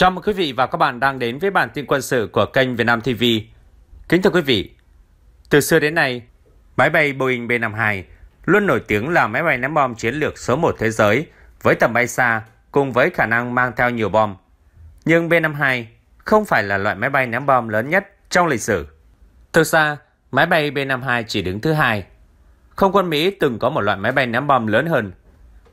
Chào mừng quý vị và các bạn đang đến với bản tin quân sự của kênh Việt Nam TV. Kính thưa quý vị, từ xưa đến nay, máy bay Boeing B-52 luôn nổi tiếng là máy bay ném bom chiến lược số 1 thế giới với tầm bay xa cùng với khả năng mang theo nhiều bom. Nhưng B-52 không phải là loại máy bay ném bom lớn nhất trong lịch sử. Thực ra, máy bay B-52 chỉ đứng thứ hai. Không quân Mỹ từng có một loại máy bay ném bom lớn hơn.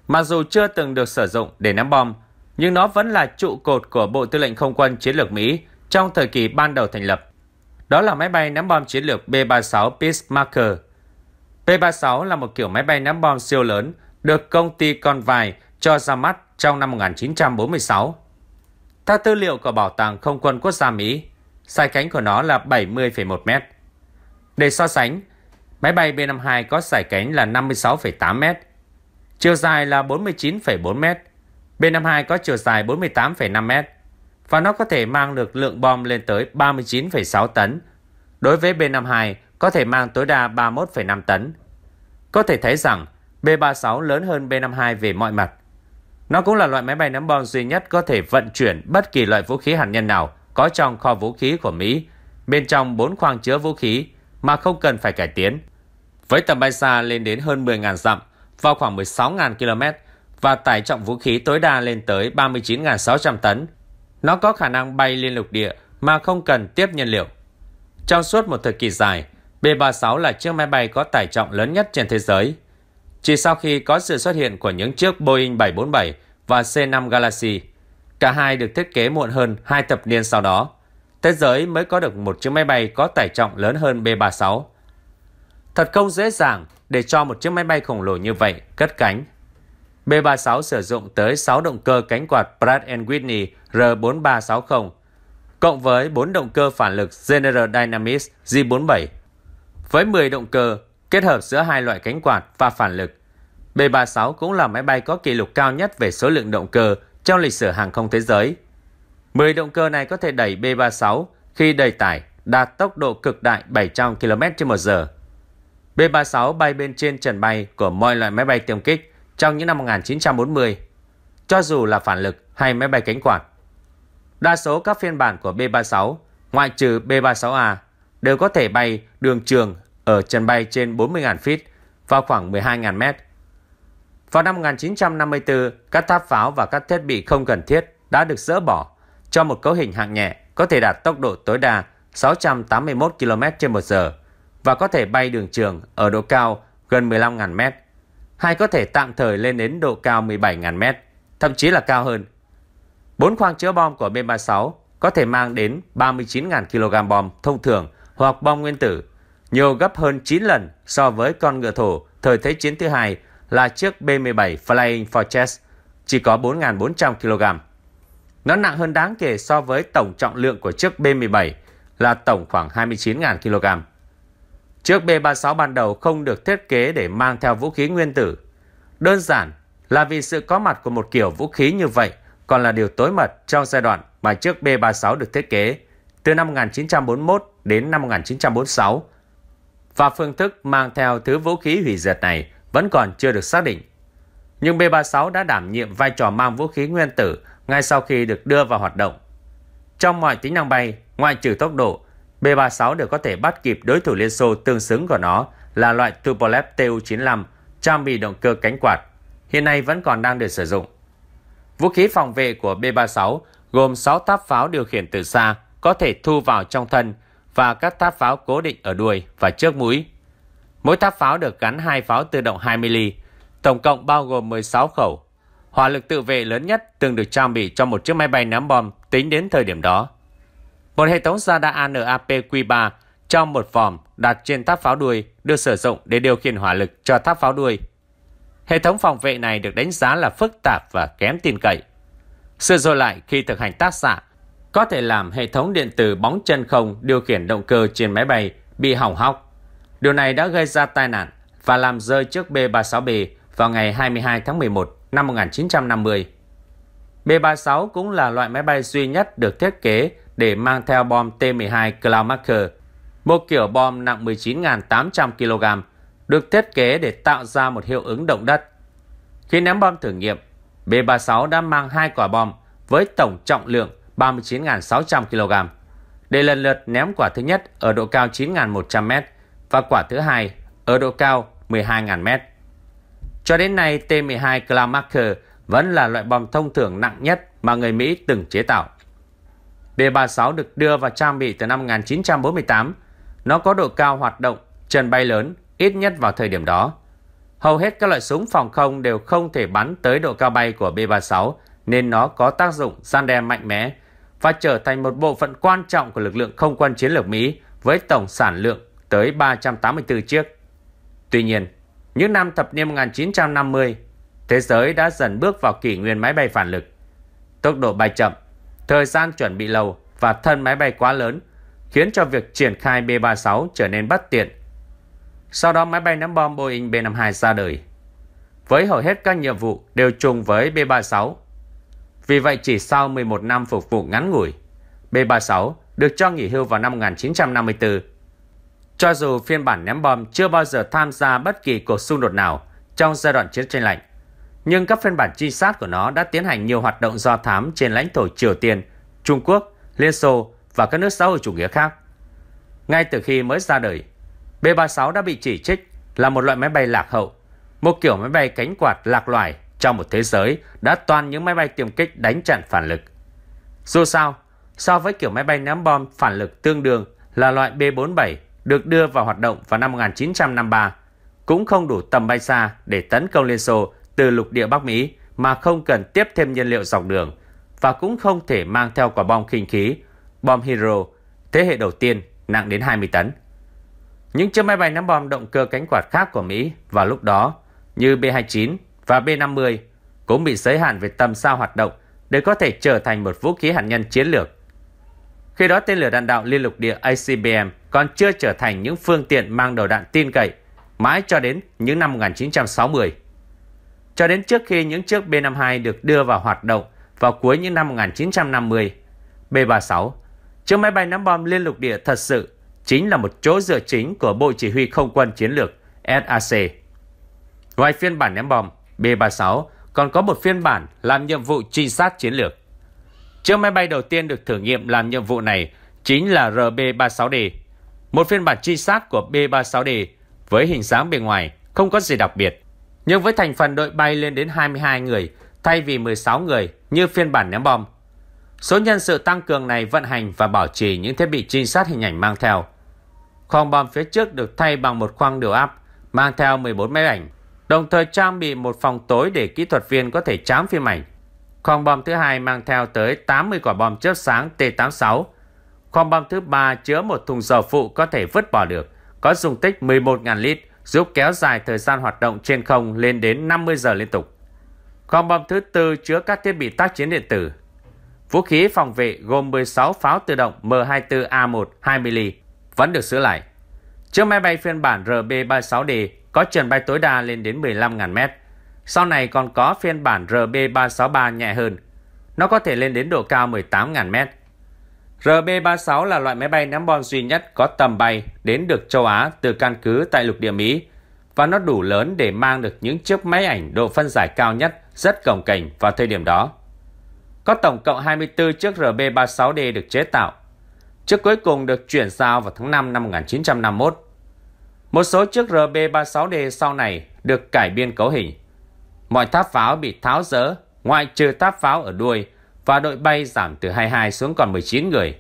Mặc dù chưa từng được sử dụng để ném bom, nhưng nó vẫn là trụ cột của Bộ Tư lệnh Không quân Chiến lược Mỹ trong thời kỳ ban đầu thành lập. Đó là máy bay ném bom chiến lược B-36 Peacemaker. B-36 là một kiểu máy bay ném bom siêu lớn được công ty Convair cho ra mắt trong năm 1946. Theo tư liệu của Bảo tàng Không quân Quốc gia Mỹ, sai cánh của nó là 70,1 mét. Để so sánh, máy bay B-52 có sải cánh là 56,8 mét, chiều dài là 49,4 mét, B-52 có chiều dài 48,5m và nó có thể mang được lượng bom lên tới 39,6 tấn. Đối với B-52 có thể mang tối đa 31,5 tấn. Có thể thấy rằng B-36 lớn hơn B-52 về mọi mặt. Nó cũng là loại máy bay ném bom duy nhất có thể vận chuyển bất kỳ loại vũ khí hạt nhân nào có trong kho vũ khí của Mỹ, bên trong 4 khoang chứa vũ khí mà không cần phải cải tiến. Với tầm bay xa lên đến hơn 10.000 dặm, vào khoảng 16.000 km, và tải trọng vũ khí tối đa lên tới 39.600 tấn. Nó có khả năng bay liên lục địa mà không cần tiếp nhiên liệu. Trong suốt một thời kỳ dài, B-36 là chiếc máy bay có tải trọng lớn nhất trên thế giới. Chỉ sau khi có sự xuất hiện của những chiếc Boeing 747 và C-5 Galaxy, cả hai được thiết kế muộn hơn hai thập niên sau đó, thế giới mới có được một chiếc máy bay có tải trọng lớn hơn B-36. Thật không dễ dàng để cho một chiếc máy bay khổng lồ như vậy cất cánh B-36 sử dụng tới 6 động cơ cánh quạt Pratt Whitney R4360 cộng với 4 động cơ phản lực General Dynamics J47. Với 10 động cơ kết hợp giữa hai loại cánh quạt và phản lực, B-36 cũng là máy bay có kỷ lục cao nhất về số lượng động cơ trong lịch sử hàng không thế giới. 10 động cơ này có thể đẩy B-36 khi đầy tải đạt tốc độ cực đại 700 km/h. B-36 bay bên trên trần bay của mọi loại máy bay tiêm kích trong những năm 1940, cho dù là phản lực hay máy bay cánh quạt. Đa số các phiên bản của B-36, ngoại trừ B-36A, đều có thể bay đường trường ở trần bay trên 40.000 feet (và khoảng 12.000 mét. Vào năm 1954, các tháp pháo và các thiết bị không cần thiết đã được dỡ bỏ cho một cấu hình hạng nhẹ có thể đạt tốc độ tối đa 681 km h và có thể bay đường trường ở độ cao gần 15.000 mét hay có thể tạm thời lên đến độ cao 17.000 mét, thậm chí là cao hơn. Bốn khoang chứa bom của B-36 có thể mang đến 39.000 kg bom thông thường hoặc bom nguyên tử, nhiều gấp hơn 9 lần so với con ngựa thổ thời Thế chiến thứ hai là chiếc B-17 Flying Fortress chỉ có 4.400 kg. Nó nặng hơn đáng kể so với tổng trọng lượng của chiếc B-17 là tổng khoảng 29.000 kg. Chiếc B-36 ban đầu không được thiết kế để mang theo vũ khí nguyên tử. Đơn giản là vì sự có mặt của một kiểu vũ khí như vậy còn là điều tối mật trong giai đoạn mà chiếc B-36 được thiết kế từ năm 1941 đến năm 1946. Và phương thức mang theo thứ vũ khí hủy diệt này vẫn còn chưa được xác định. Nhưng B-36 đã đảm nhiệm vai trò mang vũ khí nguyên tử ngay sau khi được đưa vào hoạt động. Trong mọi tính năng bay, ngoại trừ tốc độ, B-36 đều có thể bắt kịp đối thủ Liên Xô tương xứng của nó là loại Tupolev Tu-95 trang bị động cơ cánh quạt, hiện nay vẫn còn đang được sử dụng. Vũ khí phòng vệ của B-36 gồm 6 tháp pháo điều khiển từ xa có thể thu vào trong thân và các tháp pháo cố định ở đuôi và trước mũi. Mỗi tháp pháo được gắn hai pháo tự động 20mm, tổng cộng bao gồm 16 khẩu. Hỏa lực tự vệ lớn nhất từng được trang bị cho một chiếc máy bay ném bom tính đến thời điểm đó. Một hệ thống radar ANAPQ3 trong một vòm đặt trên tháp pháo đuôi được sử dụng để điều khiển hỏa lực cho tháp pháo đuôi. Hệ thống phòng vệ này được đánh giá là phức tạp và kém tin cậy. Sự rồi lại khi thực hành tác xạ, có thể làm hệ thống điện tử bóng chân không điều khiển động cơ trên máy bay bị hỏng hóc. Điều này đã gây ra tai nạn và làm rơi chiếc B-36B vào ngày 22 tháng 11 năm 1950. B-36 cũng là loại máy bay duy nhất được thiết kế để mang theo bom T-12 Cloudmaker, một kiểu bom nặng 19.800 kg, được thiết kế để tạo ra một hiệu ứng động đất. Khi ném bom thử nghiệm, B-36 đã mang hai quả bom với tổng trọng lượng 39.600 kg. Để lần lượt ném quả thứ nhất ở độ cao 9.100m và quả thứ hai ở độ cao 12.000m. Cho đến nay, T-12 Cloudmaker vẫn là loại bom thông thường nặng nhất mà người Mỹ từng chế tạo. B-36 được đưa vào trang bị từ năm 1948. Nó có độ cao hoạt động, trần bay lớn, ít nhất vào thời điểm đó. Hầu hết các loại súng phòng không đều không thể bắn tới độ cao bay của B-36 nên nó có tác dụng gian đe mạnh mẽ và trở thành một bộ phận quan trọng của lực lượng không quân chiến lược Mỹ với tổng sản lượng tới 384 chiếc. Tuy nhiên, những năm thập niên 1950, Thế giới đã dần bước vào kỷ nguyên máy bay phản lực. Tốc độ bay chậm, thời gian chuẩn bị lâu và thân máy bay quá lớn khiến cho việc triển khai B-36 trở nên bất tiện. Sau đó máy bay ném bom Boeing B-52 ra đời. Với hầu hết các nhiệm vụ đều trùng với B-36. Vì vậy chỉ sau 11 năm phục vụ ngắn ngủi, B-36 được cho nghỉ hưu vào năm 1954. Cho dù phiên bản ném bom chưa bao giờ tham gia bất kỳ cuộc xung đột nào trong giai đoạn chiến tranh lạnh, nhưng các phiên bản sát của nó đã tiến hành nhiều hoạt động do thám trên lãnh thổ Triều Tiên, Trung Quốc, Liên Xô và các nước xã hội chủ nghĩa khác. Ngay từ khi mới ra đời, B-36 đã bị chỉ trích là một loại máy bay lạc hậu, một kiểu máy bay cánh quạt lạc loài trong một thế giới đã toàn những máy bay tiêm kích đánh chặn phản lực. Dù sao, so với kiểu máy bay ném bom phản lực tương đương là loại B-47 được đưa vào hoạt động vào năm 1953, cũng không đủ tầm bay xa để tấn công Liên Xô từ lục địa Bắc Mỹ mà không cần tiếp thêm nhiên liệu dọc đường và cũng không thể mang theo quả bom khinh khí, bom Hero, thế hệ đầu tiên nặng đến 20 tấn. Những chiếc máy bay ném bom động cơ cánh quạt khác của Mỹ vào lúc đó như B-29 và B-50 cũng bị giới hạn về tầm sao hoạt động để có thể trở thành một vũ khí hạt nhân chiến lược. Khi đó tên lửa đạn đạo liên lục địa ICBM còn chưa trở thành những phương tiện mang đầu đạn tin cậy mãi cho đến những năm 1960 cho đến trước khi những chiếc B-52 được đưa vào hoạt động vào cuối những năm 1950. B-36, chiếc máy bay ném bom liên lục địa thật sự chính là một chỗ dựa chính của Bộ Chỉ huy Không quân Chiến lược SAC. Ngoài phiên bản ném bom, B-36 còn có một phiên bản làm nhiệm vụ trinh sát chiến lược. Chiếc máy bay đầu tiên được thử nghiệm làm nhiệm vụ này chính là RB-36D, một phiên bản trinh sát của B-36D với hình dáng bề ngoài không có gì đặc biệt. Nhưng với thành phần đội bay lên đến 22 người thay vì 16 người như phiên bản ném bom. Số nhân sự tăng cường này vận hành và bảo trì những thiết bị trinh sát hình ảnh mang theo. Khoang bom phía trước được thay bằng một khoang điều áp mang theo 14 máy ảnh, đồng thời trang bị một phòng tối để kỹ thuật viên có thể chám phim ảnh. Khoang bom thứ hai mang theo tới 80 quả bom chớp sáng T86. Khoang bom thứ ba chứa một thùng dầu phụ có thể vứt bỏ được, có dung tích 11.000 lít giúp kéo dài thời gian hoạt động trên không lên đến 50 giờ liên tục. Con bom thứ tư chứa các thiết bị tác chiến điện tử. Vũ khí phòng vệ gồm 16 pháo tự động M24A1 20mm vẫn được sửa lại. Chiếc máy bay phiên bản RB36D có trần bay tối đa lên đến 15.000 mét. Sau này còn có phiên bản RB363 nhẹ hơn. Nó có thể lên đến độ cao 18.000 mét. RB-36 là loại máy bay ném bom duy nhất có tầm bay đến được châu Á từ căn cứ tại lục địa Mỹ và nó đủ lớn để mang được những chiếc máy ảnh độ phân giải cao nhất rất cồng kềnh vào thời điểm đó. Có tổng cộng 24 chiếc RB-36D được chế tạo. Chiếc cuối cùng được chuyển giao vào tháng 5 năm 1951. Một số chiếc RB-36D sau này được cải biên cấu hình. Mọi tháp pháo bị tháo dỡ ngoại trừ tháp pháo ở đuôi và đội bay giảm từ 22 xuống còn 19 người.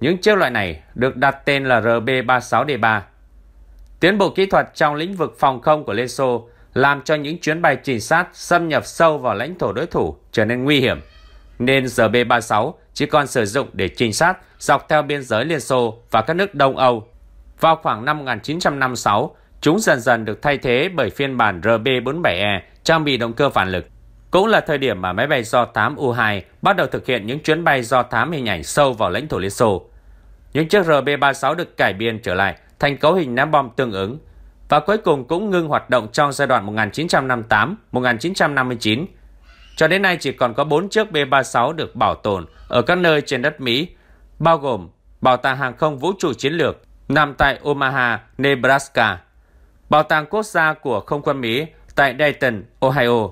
Những chiếc loại này được đặt tên là RB-36D3. Tiến bộ kỹ thuật trong lĩnh vực phòng không của Liên Xô làm cho những chuyến bay trinh sát xâm nhập sâu vào lãnh thổ đối thủ trở nên nguy hiểm, nên RB-36 chỉ còn sử dụng để trinh sát dọc theo biên giới Liên Xô và các nước Đông Âu. Vào khoảng năm 1956, chúng dần dần được thay thế bởi phiên bản RB-47E trang bị động cơ phản lực. Cũng là thời điểm mà máy bay do thám U-2 bắt đầu thực hiện những chuyến bay do thám hình ảnh sâu vào lãnh thổ Liên Xô. Những chiếc RB-36 được cải biên trở lại thành cấu hình ném bom tương ứng và cuối cùng cũng ngưng hoạt động trong giai đoạn 1958-1959. Cho đến nay chỉ còn có 4 chiếc B-36 được bảo tồn ở các nơi trên đất Mỹ, bao gồm Bảo tàng Hàng không Vũ trụ Chiến lược nằm tại Omaha, Nebraska, Bảo tàng Quốc gia của Không quân Mỹ tại Dayton, Ohio,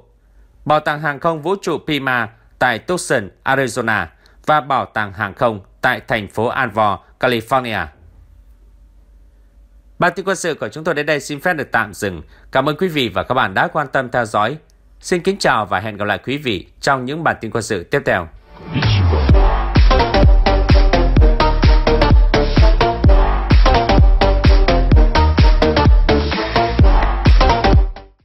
Bảo tàng hàng không vũ trụ Pima tại Tucson, Arizona và Bảo tàng hàng không tại thành phố Anvor, California. Bản tin quân sự của chúng tôi đến đây xin phép được tạm dừng. Cảm ơn quý vị và các bạn đã quan tâm theo dõi. Xin kính chào và hẹn gặp lại quý vị trong những bản tin quân sự tiếp theo.